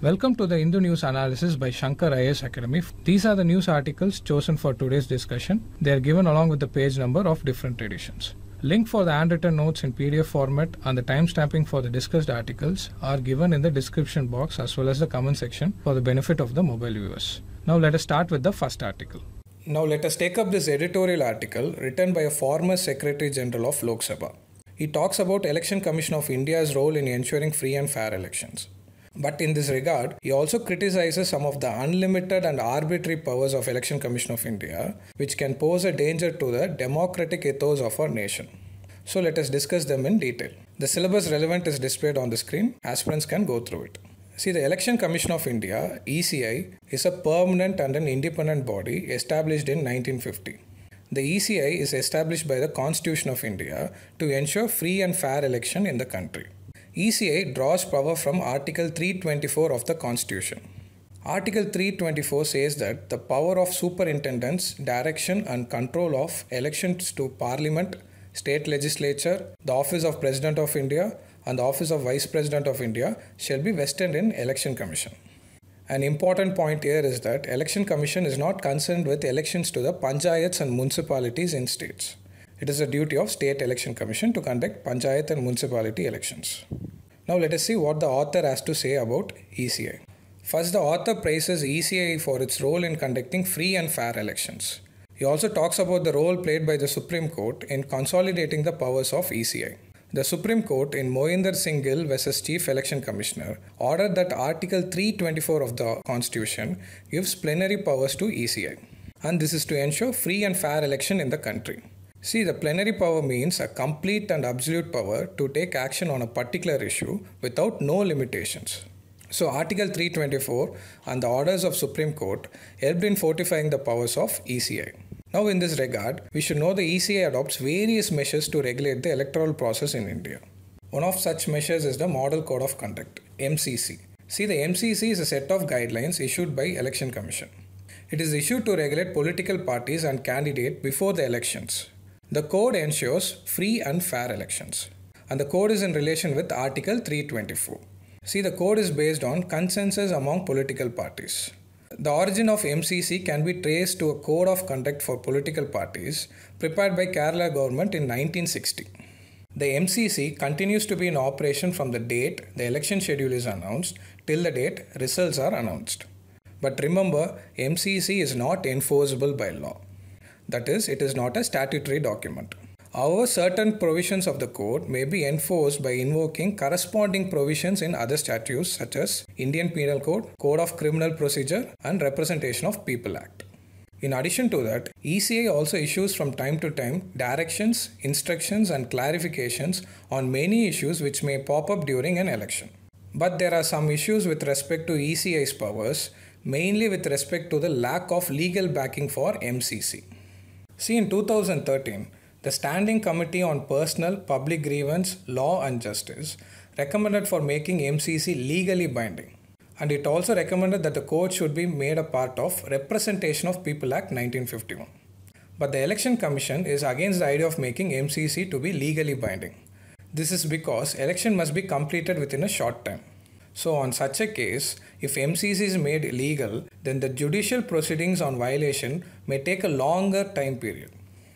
Welcome to the Hindu News Analysis by Shankar IS Academy. These are the news articles chosen for today's discussion. They are given along with the page number of different editions. Link for the handwritten notes in PDF format and the timestamping for the discussed articles are given in the description box as well as the comment section for the benefit of the mobile viewers. Now let us start with the first article. Now let us take up this editorial article written by a former Secretary General of Lok Sabha. He talks about Election Commission of India's role in ensuring free and fair elections. But in this regard, he also criticizes some of the unlimited and arbitrary powers of Election Commission of India, which can pose a danger to the democratic ethos of our nation. So let us discuss them in detail. The syllabus relevant is displayed on the screen. Aspirants can go through it. See, the Election Commission of India, ECI, is a permanent and an independent body established in 1950. The ECI is established by the Constitution of India to ensure free and fair election in the country. ECA draws power from Article 324 of the Constitution. Article 324 says that the power of superintendents, direction and control of elections to Parliament, State Legislature, the Office of President of India and the Office of Vice President of India shall be vested in Election Commission. An important point here is that Election Commission is not concerned with elections to the panchayats and municipalities in states. It is the duty of State Election Commission to conduct panchayat and municipality elections. Now let us see what the author has to say about ECI. First, the author praises ECI for its role in conducting free and fair elections. He also talks about the role played by the Supreme Court in consolidating the powers of ECI. The Supreme Court in Mohinder Singh Gill vs Chief Election Commissioner ordered that Article 324 of the Constitution gives plenary powers to ECI and this is to ensure free and fair election in the country. See, the plenary power means a complete and absolute power to take action on a particular issue without no limitations. So, Article 324 and the orders of Supreme Court helped in fortifying the powers of ECI. Now, in this regard, we should know the ECI adopts various measures to regulate the electoral process in India. One of such measures is the Model Code of Conduct (MCC). See, the MCC is a set of guidelines issued by Election Commission. It is issued to regulate political parties and candidates before the elections. The code ensures free and fair elections. And the code is in relation with Article 324. See, the code is based on consensus among political parties. The origin of MCC can be traced to a code of conduct for political parties prepared by Kerala government in 1960. The MCC continues to be in operation from the date the election schedule is announced till the date results are announced. But remember, MCC is not enforceable by law. That is, it is not a statutory document. However, certain provisions of the code may be enforced by invoking corresponding provisions in other statutes such as Indian Penal Code, Code of Criminal Procedure and Representation of People Act. In addition to that, ECA also issues from time to time directions, instructions and clarifications on many issues which may pop up during an election. But there are some issues with respect to ECA's powers, mainly with respect to the lack of legal backing for MCC. See, in 2013, the Standing Committee on Personal, Public Grievance, Law and Justice recommended for making MCC legally binding. And it also recommended that the court should be made a part of Representation of People Act 1951. But the Election Commission is against the idea of making MCC to be legally binding. This is because election must be completed within a short time. So on such a case, if MCC is made illegal, then the judicial proceedings on violation may take a longer time period.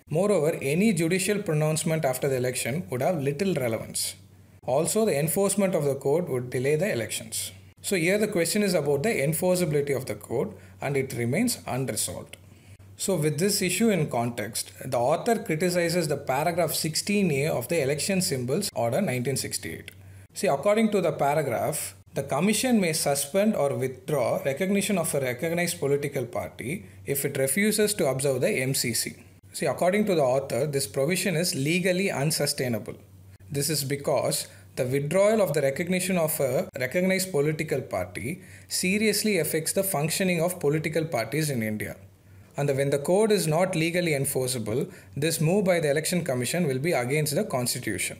Moreover, any judicial pronouncement after the election would have little relevance. Also, the enforcement of the code would delay the elections. So here the question is about the enforceability of the code and it remains unresolved. So with this issue in context, the author criticizes the paragraph 16a of the election symbols order 1968. See according to the paragraph, the Commission may suspend or withdraw recognition of a recognized political party if it refuses to observe the MCC. See, according to the author, this provision is legally unsustainable. This is because the withdrawal of the recognition of a recognized political party seriously affects the functioning of political parties in India. And when the code is not legally enforceable, this move by the Election Commission will be against the Constitution.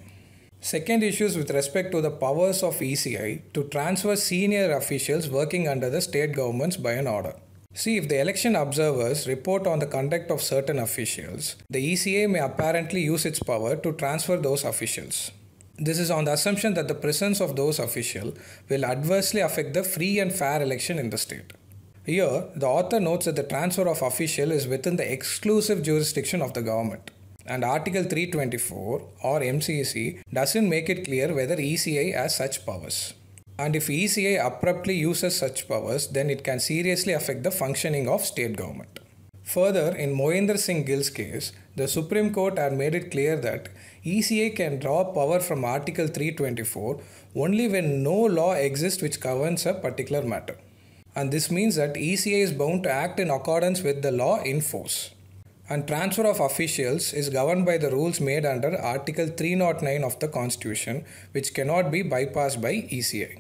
Second issue is with respect to the powers of ECI to transfer senior officials working under the state governments by an order. See, if the election observers report on the conduct of certain officials, the ECA may apparently use its power to transfer those officials. This is on the assumption that the presence of those officials will adversely affect the free and fair election in the state. Here, the author notes that the transfer of official is within the exclusive jurisdiction of the government and Article 324 or MCEC doesn't make it clear whether ECI has such powers. And if ECI abruptly uses such powers, then it can seriously affect the functioning of state government. Further, in Mohinder Singh Gill's case, the Supreme Court had made it clear that ECA can draw power from Article 324 only when no law exists which governs a particular matter. And this means that ECA is bound to act in accordance with the law in force and transfer of officials is governed by the rules made under Article 309 of the Constitution, which cannot be bypassed by ECI.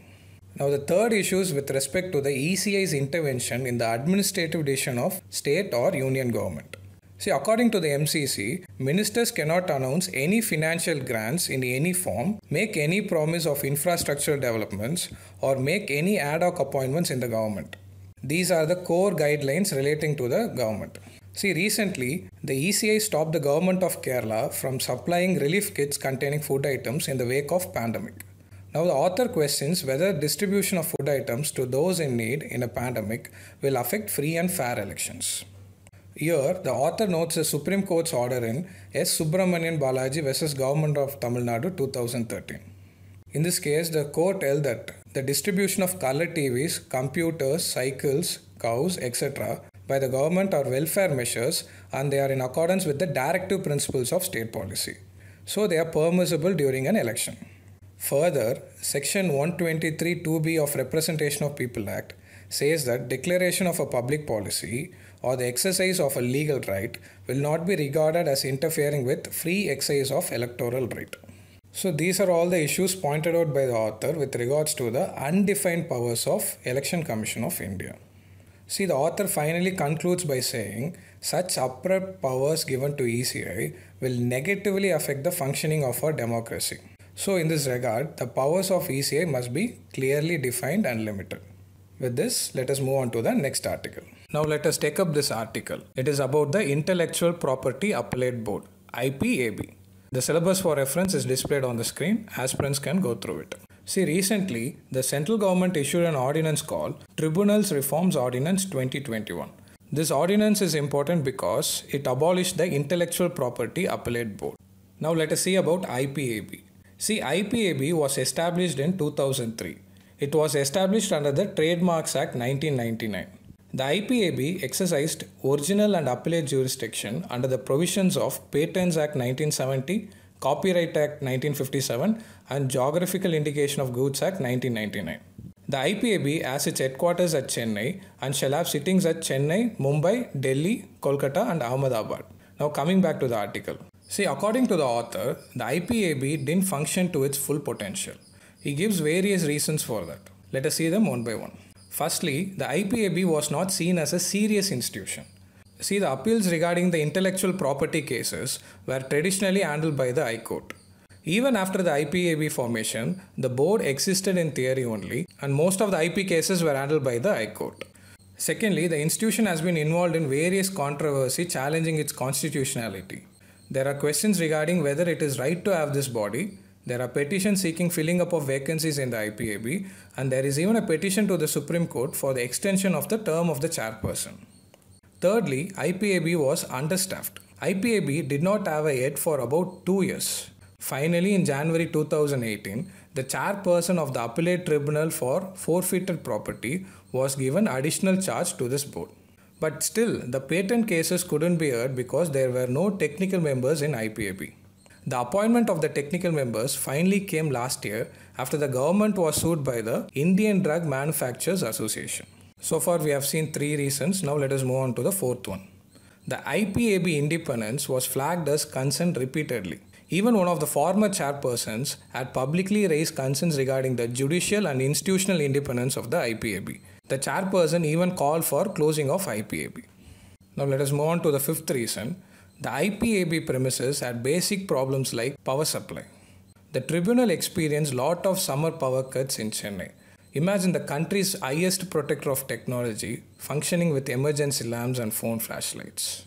Now, the third issue is with respect to the ECI's intervention in the administrative decision of state or union government. See, according to the MCC, ministers cannot announce any financial grants in any form, make any promise of infrastructural developments, or make any ad hoc appointments in the government. These are the core guidelines relating to the government. See, recently, the ECI stopped the government of Kerala from supplying relief kits containing food items in the wake of pandemic. Now, the author questions whether distribution of food items to those in need in a pandemic will affect free and fair elections. Here, the author notes the Supreme Court's order in S. Subramanian Balaji vs. Government of Tamil Nadu 2013. In this case, the court held that the distribution of color TVs, computers, cycles, cows, etc., by the government are welfare measures and they are in accordance with the directive principles of state policy. So they are permissible during an election. Further, Section 123 2b of Representation of People Act says that declaration of a public policy or the exercise of a legal right will not be regarded as interfering with free exercise of electoral right. So these are all the issues pointed out by the author with regards to the undefined powers of Election Commission of India. See, the author finally concludes by saying such abrupt powers given to ECI will negatively affect the functioning of our democracy. So, in this regard, the powers of ECI must be clearly defined and limited. With this, let us move on to the next article. Now, let us take up this article. It is about the Intellectual Property Appellate Board, IPAB. The syllabus for reference is displayed on the screen. Aspirants can go through it. See, recently, the central government issued an ordinance called Tribunals Reforms Ordinance 2021. This ordinance is important because it abolished the Intellectual Property Appellate Board. Now, let us see about IPAB. See, IPAB was established in 2003. It was established under the Trademarks Act 1999. The IPAB exercised original and appellate jurisdiction under the provisions of Patents Act 1970 Copyright Act 1957 and Geographical Indication of Goods Act 1999. The IPAB has its headquarters at Chennai and shall have sittings at Chennai, Mumbai, Delhi, Kolkata and Ahmedabad. Now coming back to the article. See, according to the author, the IPAB didn't function to its full potential. He gives various reasons for that. Let us see them one by one. Firstly, the IPAB was not seen as a serious institution. See, the appeals regarding the intellectual property cases were traditionally handled by the High Court. Even after the IPAB formation, the board existed in theory only, and most of the IP cases were handled by the High Court. Secondly, the institution has been involved in various controversy challenging its constitutionality. There are questions regarding whether it is right to have this body, there are petitions seeking filling up of vacancies in the IPAB, and there is even a petition to the Supreme Court for the extension of the term of the chairperson. Thirdly, IPAB was understaffed. IPAB did not have a head for about two years. Finally, in January 2018, the chairperson of the appellate tribunal for forfeited property was given additional charge to this board. But still, the patent cases couldn't be heard because there were no technical members in IPAB. The appointment of the technical members finally came last year after the government was sued by the Indian Drug Manufacturers Association. So far we have seen three reasons. Now let us move on to the fourth one. The IPAB independence was flagged as concerned repeatedly. Even one of the former chairpersons had publicly raised concerns regarding the judicial and institutional independence of the IPAB. The chairperson even called for closing of IPAB. Now let us move on to the fifth reason. The IPAB premises had basic problems like power supply. The tribunal experienced lot of summer power cuts in Chennai. Imagine the country's highest protector of technology functioning with emergency lamps and phone flashlights.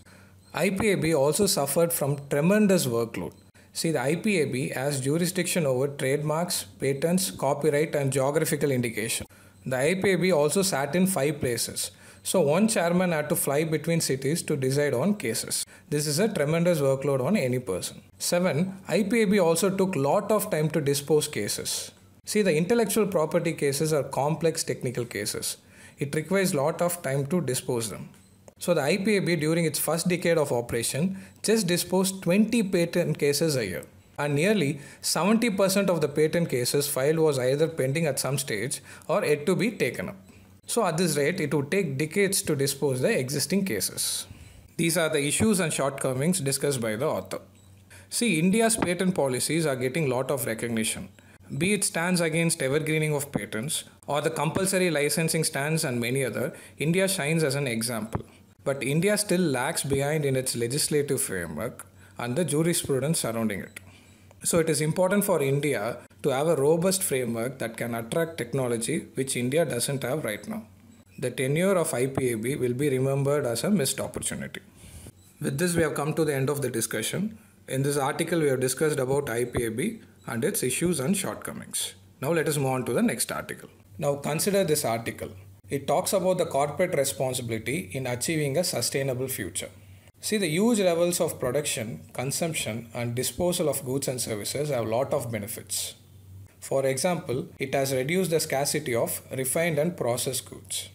IPAB also suffered from tremendous workload. See, the IPAB has jurisdiction over trademarks, patents, copyright, and geographical indication. The IPAB also sat in five places. So, one chairman had to fly between cities to decide on cases. This is a tremendous workload on any person. 7. IPAB also took lot of time to dispose cases. See, the intellectual property cases are complex technical cases. It requires lot of time to dispose them. So the IPAB during its first decade of operation just disposed 20 patent cases a year. And nearly 70% of the patent cases filed was either pending at some stage or yet to be taken up. So at this rate, it would take decades to dispose the existing cases. These are the issues and shortcomings discussed by the author. See, India's patent policies are getting lot of recognition be it stands against evergreening of patents or the compulsory licensing stands and many other, India shines as an example. But India still lags behind in its legislative framework and the jurisprudence surrounding it. So it is important for India to have a robust framework that can attract technology which India doesn't have right now. The tenure of IPAB will be remembered as a missed opportunity. With this, we have come to the end of the discussion. In this article, we have discussed about IPAB and its issues and shortcomings. Now let us move on to the next article. Now consider this article. It talks about the corporate responsibility in achieving a sustainable future. See, the huge levels of production, consumption, and disposal of goods and services have a lot of benefits. For example, it has reduced the scarcity of refined and processed goods.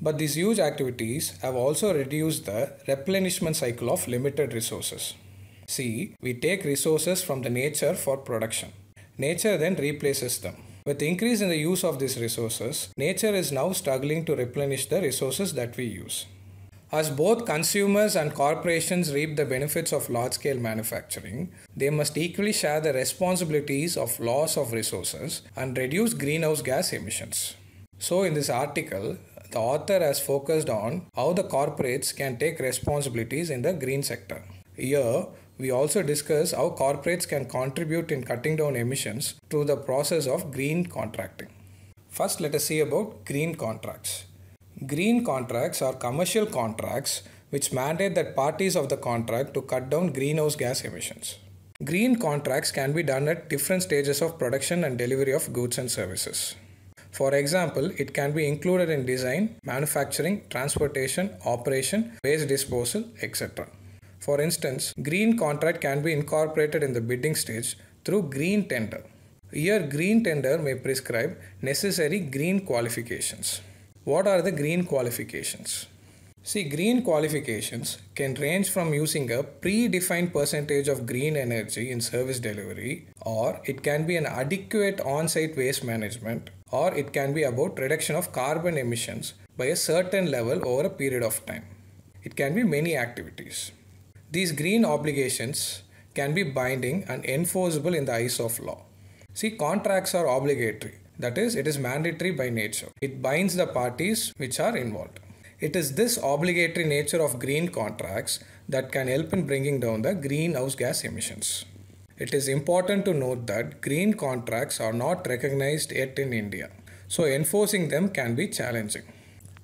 But these huge activities have also reduced the replenishment cycle of limited resources. See, we take resources from the nature for production. Nature then replaces them. With increase in the use of these resources, nature is now struggling to replenish the resources that we use. As both consumers and corporations reap the benefits of large scale manufacturing, they must equally share the responsibilities of loss of resources and reduce greenhouse gas emissions. So, in this article, the author has focused on how the corporates can take responsibilities in the green sector. Here, we also discuss how corporates can contribute in cutting down emissions through the process of green contracting. First, let us see about green contracts. Green contracts are commercial contracts which mandate that parties of the contract to cut down greenhouse gas emissions. Green contracts can be done at different stages of production and delivery of goods and services. For example, it can be included in design, manufacturing, transportation, operation, waste disposal, etc. For instance, green contract can be incorporated in the bidding stage through green tender. Here, green tender may prescribe necessary green qualifications. What are the green qualifications? See, green qualifications can range from using a predefined percentage of green energy in service delivery, or it can be an adequate on site waste management, or it can be about reduction of carbon emissions by a certain level over a period of time. It can be many activities. These green obligations can be binding and enforceable in the eyes of law. See, contracts are obligatory, that is, it is mandatory by nature. It binds the parties which are involved. It is this obligatory nature of green contracts that can help in bringing down the greenhouse gas emissions. It is important to note that green contracts are not recognized yet in India, so enforcing them can be challenging.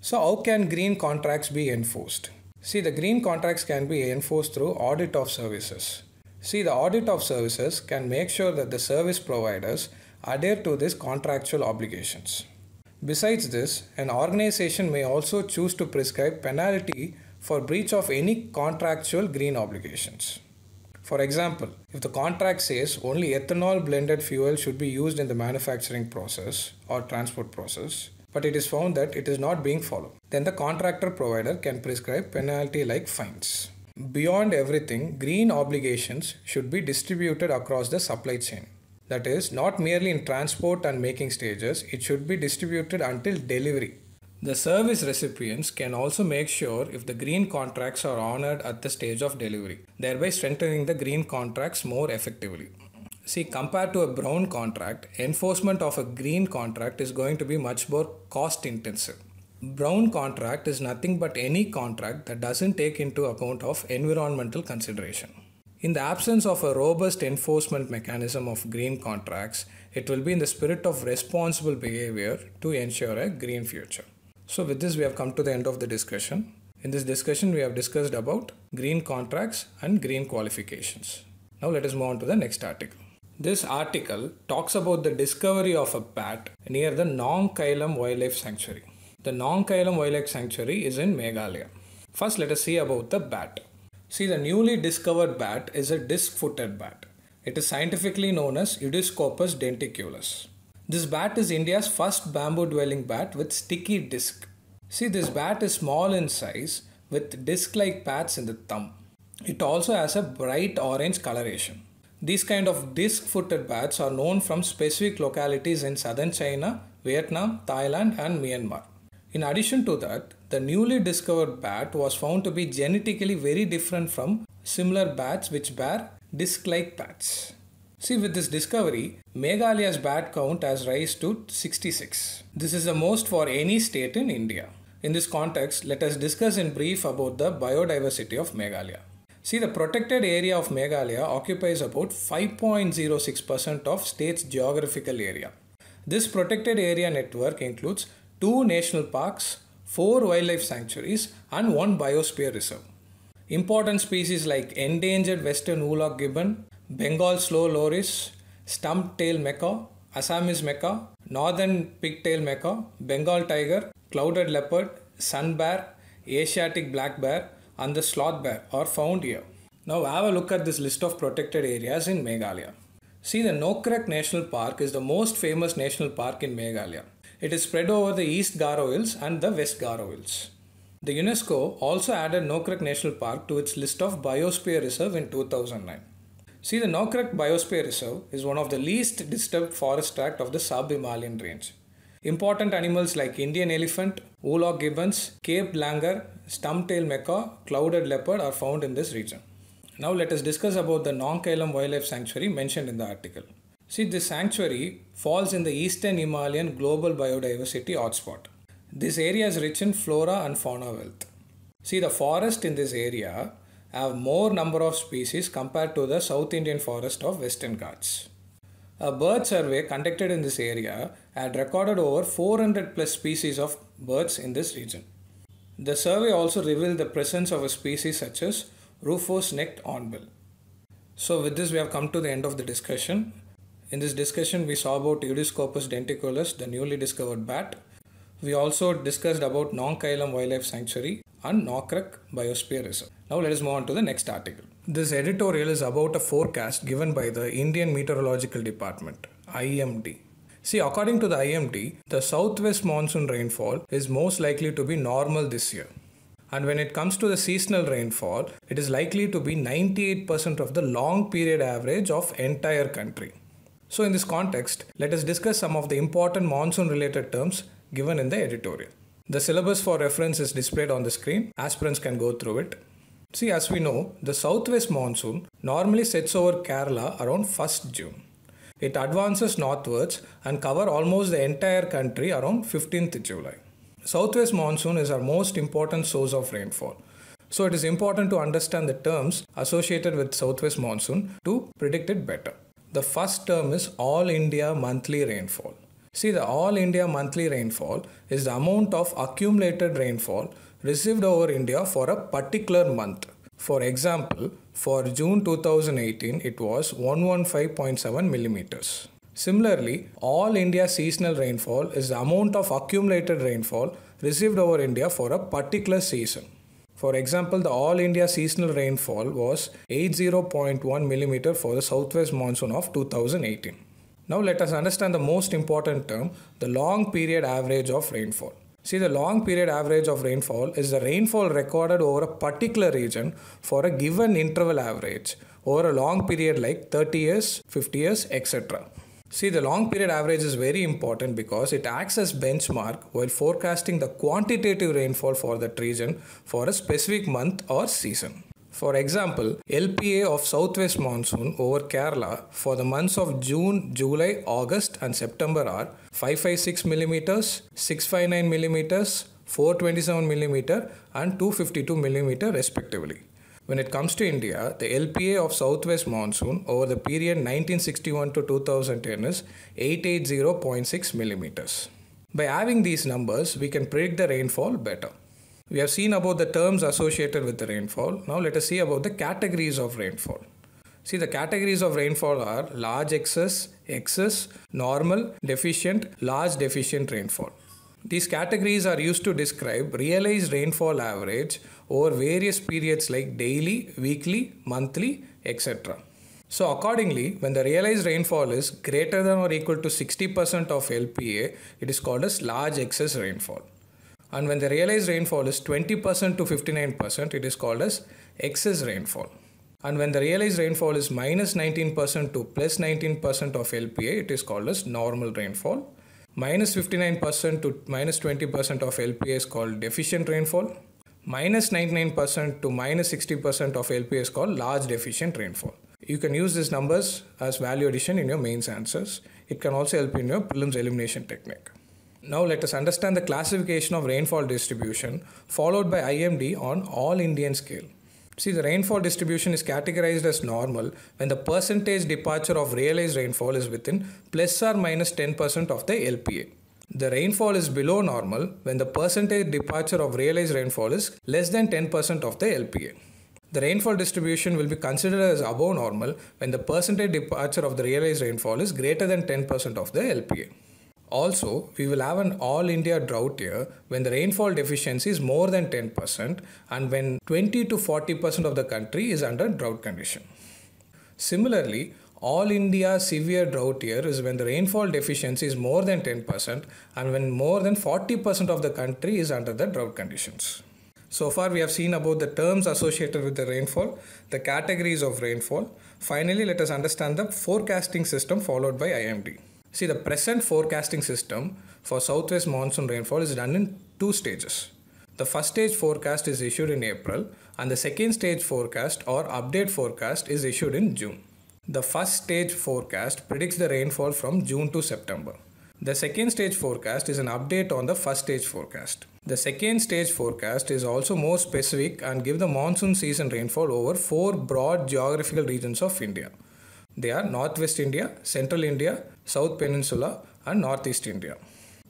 So, how can green contracts be enforced? See, the green contracts can be enforced through audit of services. See, the audit of services can make sure that the service providers adhere to these contractual obligations. Besides this, an organization may also choose to prescribe penalty for breach of any contractual green obligations. For example, if the contract says only ethanol blended fuel should be used in the manufacturing process or transport process, but it is found that it is not being followed. Then the contractor provider can prescribe penalty like fines. Beyond everything, green obligations should be distributed across the supply chain. That is, not merely in transport and making stages, it should be distributed until delivery. The service recipients can also make sure if the green contracts are honored at the stage of delivery, thereby strengthening the green contracts more effectively. See, compared to a brown contract, enforcement of a green contract is going to be much more cost intensive. Brown contract is nothing but any contract that doesn't take into account of environmental consideration. In the absence of a robust enforcement mechanism of green contracts, it will be in the spirit of responsible behavior to ensure a green future. So with this we have come to the end of the discussion. In this discussion we have discussed about green contracts and green qualifications. Now let us move on to the next article. This article talks about the discovery of a bat near the Nong Kailam Wildlife Sanctuary. The Nong Kailam Wildlife Sanctuary is in Meghalaya. First, let us see about the bat. See, the newly discovered bat is a disc footed bat. It is scientifically known as Eudiscopus denticulus. This bat is India's first bamboo dwelling bat with sticky disc. See, this bat is small in size with disc like pads in the thumb. It also has a bright orange coloration. These kind of disc-footed bats are known from specific localities in southern China, Vietnam, Thailand and Myanmar. In addition to that, the newly discovered bat was found to be genetically very different from similar bats which bear disc-like bats. See, with this discovery, Meghalaya's bat count has raised to 66. This is the most for any state in India. In this context, let us discuss in brief about the biodiversity of Meghalaya. See, the protected area of Meghalaya occupies about 5.06% of state's geographical area. This protected area network includes two national parks, four wildlife sanctuaries, and one biosphere reserve. Important species like endangered western Hulock gibbon, Bengal slow loris, stump-tailed macaw, Assamese macaw, northern pigtail macaw, Bengal tiger, clouded leopard, sun bear, Asiatic black bear, and the sloth bear are found here. Now have a look at this list of protected areas in Meghalaya. See the Nokrek National Park is the most famous national park in Meghalaya. It is spread over the East Garo Hills and the West Garo Hills. The UNESCO also added Nokrek National Park to its list of biosphere reserve in 2009. See the Nokrek Biosphere Reserve is one of the least disturbed forest tract of the Sub-Himalayan range. Important animals like Indian elephant, Oolong gibbons, Cape langur, stump-tailed macaw, clouded leopard are found in this region. Now let us discuss about the Nongkailam Wildlife Sanctuary mentioned in the article. See, this sanctuary falls in the Eastern Himalayan Global Biodiversity Hotspot. This area is rich in flora and fauna wealth. See, the forest in this area have more number of species compared to the South Indian forest of Western Ghats. A bird survey conducted in this area had recorded over 400 plus species of birds in this region. The survey also revealed the presence of a species such as Rufous necked hornbill. So, with this, we have come to the end of the discussion. In this discussion, we saw about Eudiscopus denticulus, the newly discovered bat. We also discussed about Nong Wildlife Sanctuary and Nokrek Biosphere Reserve. Now, let us move on to the next article. This editorial is about a forecast given by the Indian Meteorological Department, IMD. See, according to the IMD, the southwest monsoon rainfall is most likely to be normal this year. And when it comes to the seasonal rainfall, it is likely to be 98% of the long period average of entire country. So in this context, let us discuss some of the important monsoon related terms given in the editorial. The syllabus for reference is displayed on the screen. Aspirants can go through it. See, as we know, the southwest monsoon normally sets over Kerala around 1st June. It advances northwards and cover almost the entire country around 15th July. Southwest monsoon is our most important source of rainfall. So it is important to understand the terms associated with southwest monsoon to predict it better. The first term is all India monthly rainfall. See the all India monthly rainfall is the amount of accumulated rainfall received over India for a particular month. For example, for June 2018, it was 115.7 millimeters. Similarly, all India seasonal rainfall is the amount of accumulated rainfall received over India for a particular season. For example, the all India seasonal rainfall was 80.1 mm for the southwest monsoon of 2018. Now let us understand the most important term, the long period average of rainfall. See, the long period average of rainfall is the rainfall recorded over a particular region for a given interval average over a long period like 30 years, 50 years, etc. See, the long period average is very important because it acts as benchmark while forecasting the quantitative rainfall for that region for a specific month or season. For example, LPA of southwest monsoon over Kerala for the months of June, July, August and September are 556 mm, 659 mm, 427 mm and 252 mm respectively. When it comes to India, the LPA of southwest monsoon over the period 1961 to 2010 is 880.6 mm. By having these numbers, we can predict the rainfall better. We have seen about the terms associated with the rainfall. Now let us see about the categories of rainfall. See the categories of rainfall are large excess, excess, normal, deficient, large deficient rainfall. These categories are used to describe realized rainfall average over various periods like daily, weekly, monthly, etc. So accordingly, when the realized rainfall is greater than or equal to 60% of LPA, it is called as large excess rainfall and when the realized rainfall is 20% to 59% it is called as excess rainfall and when the realized rainfall is minus 19% to plus 19% of LPA it is called as normal rainfall minus 59% to minus 20% of LPA is called deficient rainfall minus 99% to minus 60% of LPA is called large deficient rainfall you can use these numbers as value addition in your mains answers it can also help in your prelims elimination technique now let us understand the classification of rainfall distribution followed by IMD on all Indian scale. See the rainfall distribution is categorized as normal when the percentage departure of realized rainfall is within plus or minus 10% of the LPA. The rainfall is below normal when the percentage departure of realized rainfall is less than 10% of the LPA. The rainfall distribution will be considered as above normal when the percentage departure of the realized rainfall is greater than 10% of the LPA. Also, we will have an all India drought year when the rainfall deficiency is more than 10% and when 20 to 40% of the country is under drought condition. Similarly, all India severe drought year is when the rainfall deficiency is more than 10% and when more than 40% of the country is under the drought conditions. So far, we have seen about the terms associated with the rainfall, the categories of rainfall. Finally, let us understand the forecasting system followed by IMD. See, the present forecasting system for southwest monsoon rainfall is done in two stages. The first stage forecast is issued in April, and the second stage forecast or update forecast is issued in June. The first stage forecast predicts the rainfall from June to September. The second stage forecast is an update on the first stage forecast. The second stage forecast is also more specific and give the monsoon season rainfall over four broad geographical regions of India. They are Northwest India, Central India, South Peninsula and Northeast India.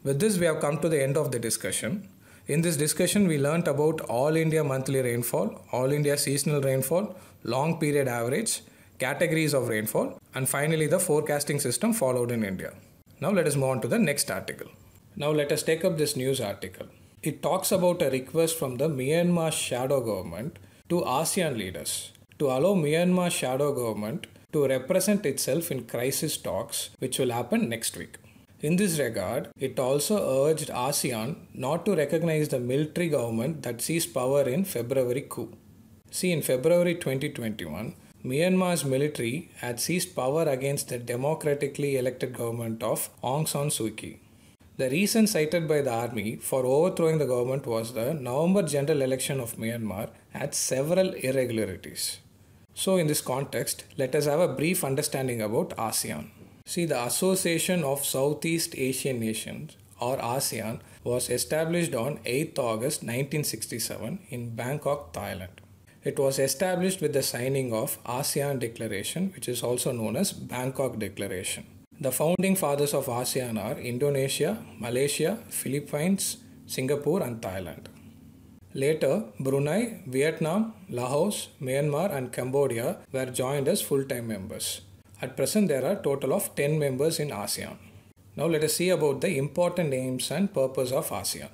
With this we have come to the end of the discussion. In this discussion, we learnt about all India monthly rainfall, all India seasonal rainfall, long period average, categories of rainfall, and finally the forecasting system followed in India. Now let us move on to the next article. Now let us take up this news article. It talks about a request from the Myanmar shadow government to ASEAN leaders to allow Myanmar shadow government to represent itself in crisis talks, which will happen next week. In this regard, it also urged ASEAN not to recognize the military government that seized power in February coup. See, in February 2021, Myanmar's military had seized power against the democratically elected government of Aung San Suu Kyi. The reason cited by the army for overthrowing the government was the November general election of Myanmar had several irregularities. So in this context, let us have a brief understanding about ASEAN. See, the Association of Southeast Asian Nations or ASEAN was established on 8th August 1967 in Bangkok, Thailand. It was established with the signing of ASEAN Declaration, which is also known as Bangkok Declaration. The founding fathers of ASEAN are Indonesia, Malaysia, Philippines, Singapore and Thailand. Later, Brunei, Vietnam, Laos, Myanmar, and Cambodia were joined as full time members. At present, there are a total of 10 members in ASEAN. Now, let us see about the important aims and purpose of ASEAN.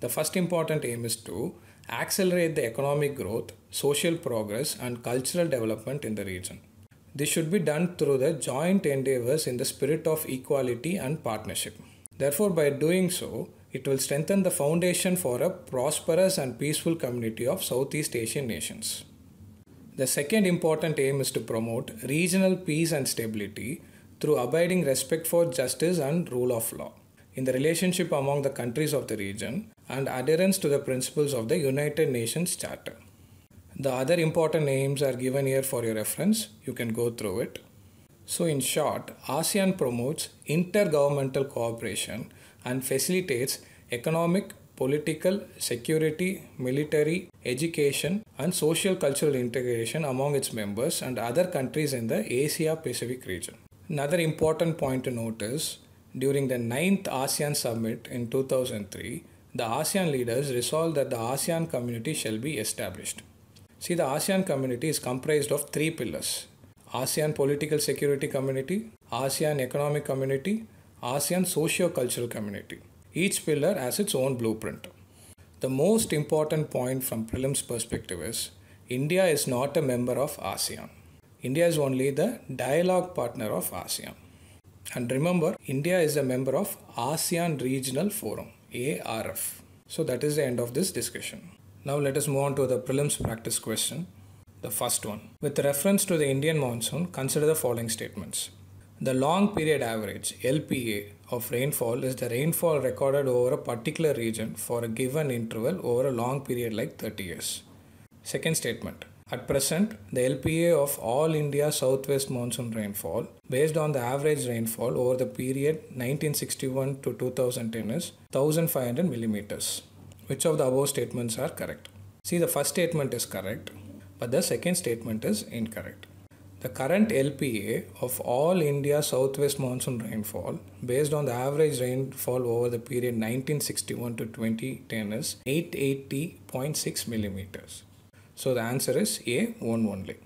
The first important aim is to accelerate the economic growth, social progress, and cultural development in the region. This should be done through the joint endeavors in the spirit of equality and partnership. Therefore, by doing so, it will strengthen the foundation for a prosperous and peaceful community of Southeast Asian nations. The second important aim is to promote regional peace and stability through abiding respect for justice and rule of law in the relationship among the countries of the region and adherence to the principles of the United Nations Charter. The other important aims are given here for your reference. You can go through it. So, in short, ASEAN promotes intergovernmental cooperation and facilitates economic, political, security, military, education, and social cultural integration among its members and other countries in the Asia Pacific region. Another important point to note is during the 9th ASEAN Summit in 2003, the ASEAN leaders resolved that the ASEAN community shall be established. See, the ASEAN community is comprised of three pillars ASEAN Political Security Community, ASEAN Economic Community, ASEAN socio-cultural community. Each pillar has its own blueprint. The most important point from prelims perspective is India is not a member of ASEAN. India is only the dialogue partner of ASEAN. And remember, India is a member of ASEAN Regional Forum, ARF. So that is the end of this discussion. Now let us move on to the prelims practice question. The first one. With reference to the Indian monsoon, consider the following statements. The long period average LPA of rainfall is the rainfall recorded over a particular region for a given interval over a long period like 30 years. Second statement. At present, the LPA of all India southwest monsoon rainfall based on the average rainfall over the period 1961 to 2010 is 1500 millimeters. Which of the above statements are correct? See the first statement is correct, but the second statement is incorrect. The current LPA of all India southwest monsoon rainfall, based on the average rainfall over the period 1961 to 2010, is 880.6 millimeters. So the answer is A, 1 only.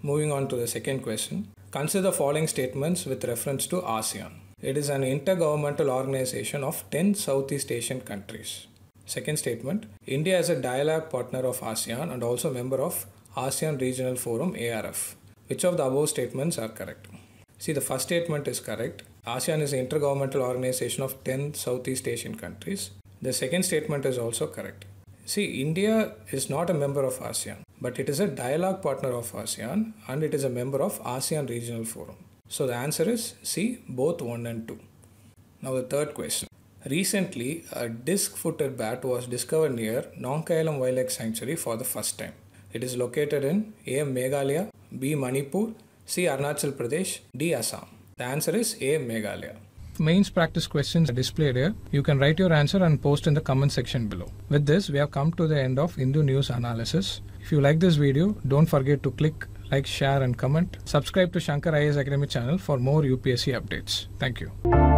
Moving on to the second question, consider the following statements with reference to ASEAN. It is an intergovernmental organization of 10 Southeast Asian countries. Second statement, India is a dialogue partner of ASEAN and also member of ASEAN Regional Forum ARF. Which of the above statements are correct? See, the first statement is correct. ASEAN is an intergovernmental organization of 10 Southeast Asian countries. The second statement is also correct. See, India is not a member of ASEAN, but it is a dialogue partner of ASEAN and it is a member of ASEAN Regional Forum. So the answer is C, both 1 and 2. Now the third question. Recently, a disc-footed bat was discovered near Nonkailam Wildlife Sanctuary for the first time. It is located in A. Meghalaya, B. Manipur, C. Arunachal Pradesh, D. Assam. The answer is A. Meghalaya. Mains practice questions are displayed here. You can write your answer and post in the comment section below. With this, we have come to the end of Hindu News Analysis. If you like this video, don't forget to click like, share and comment. Subscribe to Shankar IAS Academy channel for more UPSC updates. Thank you.